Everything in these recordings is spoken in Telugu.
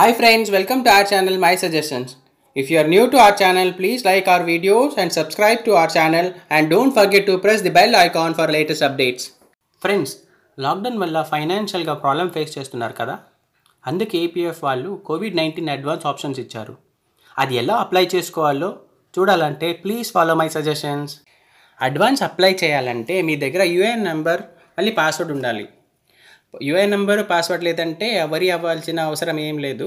Hi friends, welcome to our channel My Suggestions. If you are new to our channel, please like our videos and subscribe to our channel and don't forget to press the bell icon for latest updates. Friends lockdown వల్ల ఫైనాన్షియల్గా ప్రాబ్లం ఫేస్ చేస్తున్నారు కదా అందుకే ఏపీఎఫ్ వాళ్ళు కోవిడ్ నైన్టీన్ అడ్వాన్స్ ఆప్షన్స్ ఇచ్చారు అది ఎలా అప్లై చేసుకోవాలో చూడాలంటే please follow my suggestions advance apply చేయాలంటే మీ దగ్గర యూఏఎన్ నెంబర్ మళ్ళీ పాస్వర్డ్ ఉండాలి యూఐ నెంబర్ పాస్వర్డ్ లేదంటే ఎవరి అవ్వాల్సిన అవసరం ఏం లేదు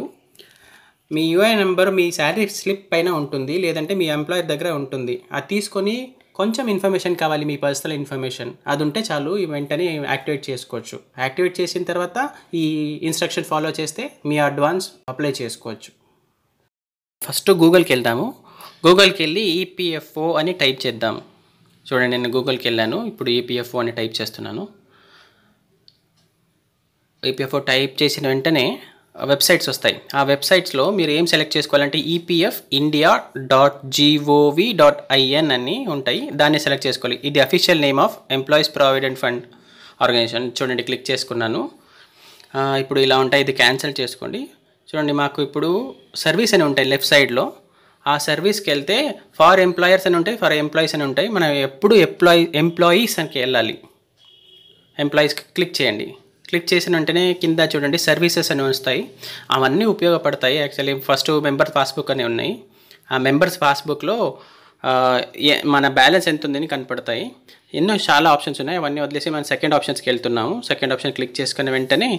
మీ యూఐ నెంబర్ మీ శాలరీ స్లిప్ పైన ఉంటుంది లేదంటే మీ ఎంప్లాయర్ దగ్గర ఉంటుంది అది తీసుకొని కొంచెం ఇన్ఫర్మేషన్ కావాలి మీ పర్సనల్ ఇన్ఫర్మేషన్ అది ఉంటే చాలు వెంటనే యాక్టివేట్ చేసుకోవచ్చు యాక్టివేట్ చేసిన తర్వాత ఈ ఇన్స్ట్రక్షన్ ఫాలో చేస్తే మీ అడ్వాన్స్ అప్లై చేసుకోవచ్చు ఫస్ట్ గూగుల్కి వెళ్దాము గూగుల్కి వెళ్ళి ఈపీఎఫ్ఓ e అని టైప్ చేద్దాం చూడండి నేను గూగుల్కి వెళ్ళాను ఇప్పుడు ఈపీఎఫ్ఓ e అని టైప్ చేస్తున్నాను ఈపీఎఫ్ఓ టైప్ చేసిన వెంటనే వెబ్సైట్స్ వస్తాయి ఆ వెబ్సైట్స్లో మీరు ఏం సెలెక్ట్ చేసుకోవాలంటే EPF India dot GOV dot IN అని ఉంటాయి దాన్ని సెలెక్ట్ చేసుకోవాలి ఇది official name of employees provident fund organisation చూడండి క్లిక్ చేసుకున్నాను ఇప్పుడు ఇలా ఉంటాయి ఇది క్యాన్సిల్ చేసుకోండి చూడండి మాకు ఇప్పుడు సర్వీస్ అని ఉంటాయి లెఫ్ట్ సైడ్లో ఆ సర్వీస్కి వెళ్తే ఫార్ ఎంప్లాయర్స్ అని ఉంటాయి ఫర్ ఎంప్లాయీస్ అని ఉంటాయి మనం ఎప్పుడు ఎంప్లాయీ ఎంప్లాయీస్ అని వెళ్ళాలి ఎంప్లాయీస్కి క్లిక్ చేయండి క్లిక్ చేసిన వెంటనే కింద చూడండి సర్వీసెస్ అని వస్తాయి అవన్నీ ఉపయోగపడతాయి యాక్చువల్లీ ఫస్ట్ మెంబర్ పాస్బుక్ అని ఉన్నాయి ఆ మెంబర్స్ పాస్బుక్లో మన బ్యాలెన్స్ ఎంత ఉందని కనపడతాయి ఎన్నో చాలా ఆప్షన్స్ ఉన్నాయి అవన్నీ వదిలేసి మనం సెకండ్ ఆప్షన్స్కి వెళ్తున్నాము సెకండ్ ఆప్షన్ క్లిక్ చేసుకున్న వెంటనే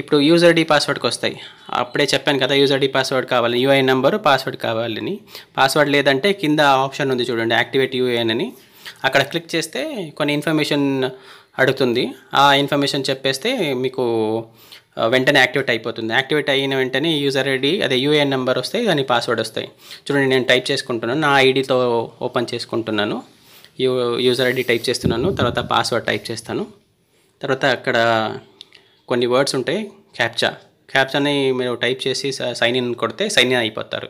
ఇప్పుడు యూజర్ డి పాస్వర్డ్కి వస్తాయి అప్పుడే చెప్పాను కదా యూజర్ డి పాస్వర్డ్ కావాలి యూఐ నెంబర్ పాస్వర్డ్ కావాలని పాస్వర్డ్ లేదంటే కింద ఆప్షన్ ఉంది చూడండి యాక్టివేట్ యూఐఎన్ అని అక్కడ క్లిక్ చేస్తే కొన్ని ఇన్ఫర్మేషన్ అడుగుతుంది ఆ ఇన్ఫర్మేషన్ చెప్పేస్తే మీకు వెంటనే యాక్టివేట్ అయిపోతుంది యాక్టివేట్ అయిన వెంటనే యూజర్ ఐడి అదే యూఏఎన్ నెంబర్ వస్తే దాని పాస్వర్డ్ వస్తాయి చూడండి నేను టైప్ చేసుకుంటున్నాను నా ఐడితో ఓపెన్ చేసుకుంటున్నాను యూ యూజర్ ఐడి టైప్ చేస్తున్నాను తర్వాత పాస్వర్డ్ టైప్ చేస్తాను తర్వాత అక్కడ కొన్ని వర్డ్స్ ఉంటాయి క్యాప్చా క్యాప్చాని మీరు టైప్ చేసి సైన్ ఇన్ కొడితే సైన్ ఇన్ అయిపోతారు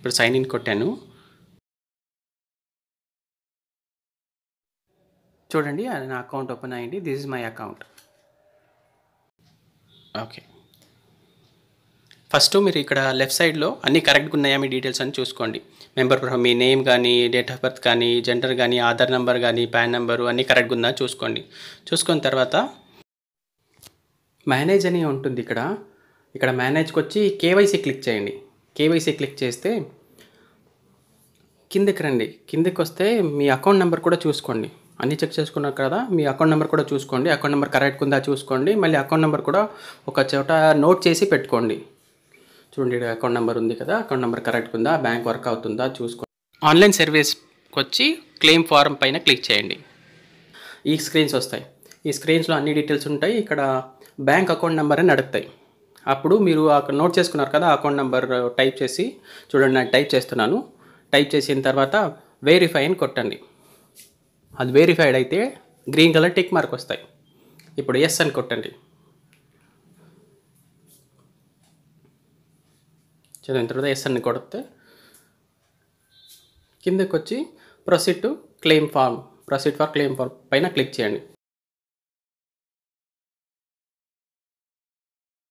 ఇప్పుడు సైన్ ఇన్ కొట్టాను చూడండి నా అకౌంట్ ఓపెన్ అయ్యింది this is my account okay first మీరు ఇక్కడ లెఫ్ట్ సైడ్లో అన్నీ కరెక్ట్గా ఉన్నాయా మీ డీటెయిల్స్ అని చూసుకోండి మెంబర్ ప్రొఫైల్ మీ నేమ్ కానీ డేట్ ఆఫ్ బర్త్ కానీ జెండర్ కానీ ఆధార్ నెంబర్ కానీ ప్యాన్ నెంబరు అన్నీ కరెక్ట్గా ఉందా చూసుకోండి చూసుకున్న తర్వాత మేనేజ్ అని ఉంటుంది ఇక్కడ ఇక్కడ మేనేజ్కి వచ్చి కేవైసీ క్లిక్ చేయండి కేవైసీ క్లిక్ చేస్తే కిందకి రండి కిందకి వస్తే మీ అకౌంట్ నెంబర్ కూడా చూసుకోండి అన్నీ చెక్ చేసుకున్నారు కదా మీ అకౌంట్ నెంబర్ కూడా చూసుకోండి అకౌంట్ నెంబర్ కరెక్ట్ ఉందా చూసుకోండి మళ్ళీ అకౌంట్ నెంబర్ కూడా ఒక చోట నోట్ చేసి పెట్టుకోండి చూడండి అకౌంట్ నెంబర్ ఉంది కదా అకౌంట్ నెంబర్ కరెక్ట్ ఉందా బ్యాంక్ వర్క్ అవుతుందా చూసుకోండి ఆన్లైన్ సర్వీస్కి వచ్చి క్లెయిమ్ ఫారం పైన క్లిక్ చేయండి ఈ స్క్రీన్స్ వస్తాయి ఈ స్క్రీన్స్లో అన్ని డీటెయిల్స్ ఉంటాయి ఇక్కడ బ్యాంక్ అకౌంట్ నెంబర్ అని అడుగుతాయి అప్పుడు మీరు అక్కడ నోట్ చేసుకున్నారు కదా అకౌంట్ నెంబర్ టైప్ చేసి చూడండి నేను టైప్ చేస్తున్నాను టైప్ చేసిన తర్వాత వెరిఫై అని కొట్టండి అది వెరిఫైడ్ అయితే గ్రీన్ కలర్ టిక్ మార్క్ వస్తాయి ఇప్పుడు ఎస్ అని కొట్టండి చదివిన తర్వాత ఎస్ అని కొడితే కిందకు వచ్చి proceed to claim form proceed for claim form పైన క్లిక్ చేయండి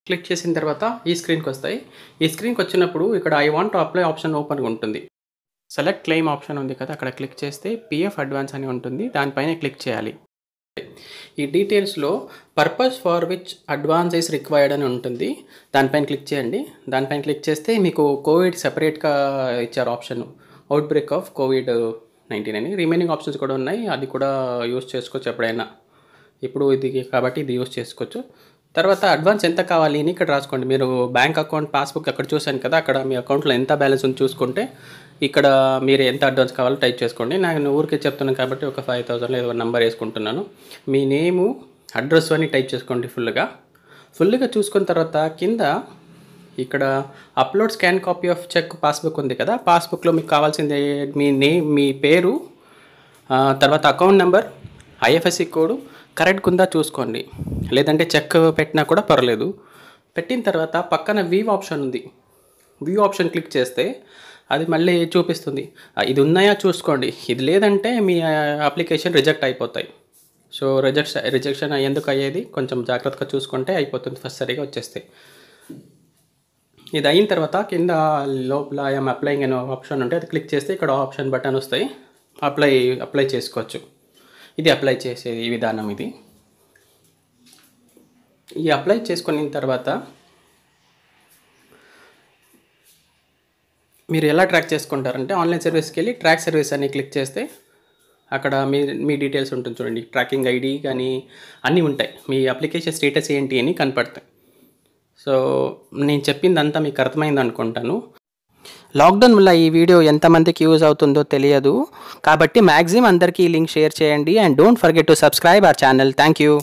క్లిక్ చేసిన తర్వాత ఈ స్క్రీన్కి వస్తాయి ఈ స్క్రీన్కి వచ్చినప్పుడు ఇక్కడ I want to apply option ఓపెన్గా ఉంటుంది సెలెక్ట్ క్లెయిమ్ ఆప్షన్ ఉంది కదా అక్కడ క్లిక్ చేస్తే పిఎఫ్ అడ్వాన్స్ అని ఉంటుంది దానిపైన క్లిక్ చేయాలి ఈ డీటెయిల్స్లో purpose for which advance required అని ఉంటుంది దానిపైన క్లిక్ చేయండి దానిపైన క్లిక్ చేస్తే మీకు కోవిడ్ సెపరేట్గా ఇచ్చారు option outbreak of Covid nineteen అని రిమైనింగ్ ఆప్షన్స్ కూడా ఉన్నాయి అది కూడా యూస్ చేసుకోవచ్చు ఎప్పుడైనా ఇప్పుడు ఇది కాబట్టి ఇది యూస్ చేసుకోవచ్చు తర్వాత అడ్వాన్స్ ఎంత కావాలి అని ఇక్కడ రాసుకోండి మీరు బ్యాంక్ అకౌంట్ పాస్బుక్ అక్కడ చూశాను కదా అక్కడ మీ అకౌంట్లో ఎంత బ్యాలెన్స్ ఉంది చూసుకుంటే ఇక్కడ మీరు ఎంత అడ్వాన్స్ కావాలో టైప్ చేసుకోండి నేను ఊరికే చెప్తున్నాను కాబట్టి ఒక ఫైవ్ థౌసండ్ ఏదో నెంబర్ వేసుకుంటున్నాను మీ నేము అడ్రస్ అని టైప్ చేసుకోండి ఫుల్గా ఫుల్గా చూసుకున్న తర్వాత కింద ఇక్కడ upload scan copy of cheque passbook ఉంది కదా పాస్బుక్లో మీకు కావాల్సింది మీ నేమ్ మీ పేరు తర్వాత అకౌంట్ నెంబర్ ఐఎఫ్ఎస్సి కోడ్ కరెక్ట్గా ఉందా చూసుకోండి లేదంటే చెక్ పెట్టినా కూడా పర్లేదు పెట్టిన తర్వాత పక్కన వ్యూ ఆప్షన్ ఉంది వ్యూ ఆప్షన్ క్లిక్ చేస్తే అది మళ్ళీ చూపిస్తుంది ఇది ఉన్నాయా చూసుకోండి ఇది లేదంటే మీ అప్లికేషన్ రిజెక్ట్ అయిపోతాయి సో రిజెక్ట్ రిజెక్షన్ ఎందుకు అయ్యేది కొంచెం జాగ్రత్తగా చూసుకుంటే అయిపోతుంది ఫస్ట్ సరిగా వచ్చేస్తే ఇది అయిన తర్వాత కింద లోపల ఐఎమ్ అప్లైంగ్ అనే ఆప్షన్ ఉంటే అది క్లిక్ చేస్తే ఇక్కడ ఆప్షన్ బటన్ వస్తాయి అప్లై అప్లై చేసుకోవచ్చు ఇది అప్లై చేసే విధానం ఇది ఈ అప్లై చేసుకున్న తర్వాత మీరు ఎలా ట్రాక్ చేసుకుంటారంటే ఆన్లైన్ సర్వీస్కి వెళ్ళి ట్రాక్ సర్వీస్ అని క్లిక్ చేస్తే అక్కడ మీ మీ డీటెయిల్స్ ఉంటుంది చూడండి ట్రాకింగ్ ఐడి కానీ అన్నీ ఉంటాయి మీ అప్లికేషన్ స్టేటస్ ఏంటి అని కనపడతాయి సో నేను చెప్పిందంతా మీకు అర్థమైంది అనుకుంటాను లాక్డౌన్ వల్ల ఈ వీడియో ఎంతమందికి యూజ్ అవుతుందో తెలియదు కాబట్టి మ్యాక్సిమం అందరికీ లింక్ షేర్ చేయండి and don't forget to subscribe our channel thank you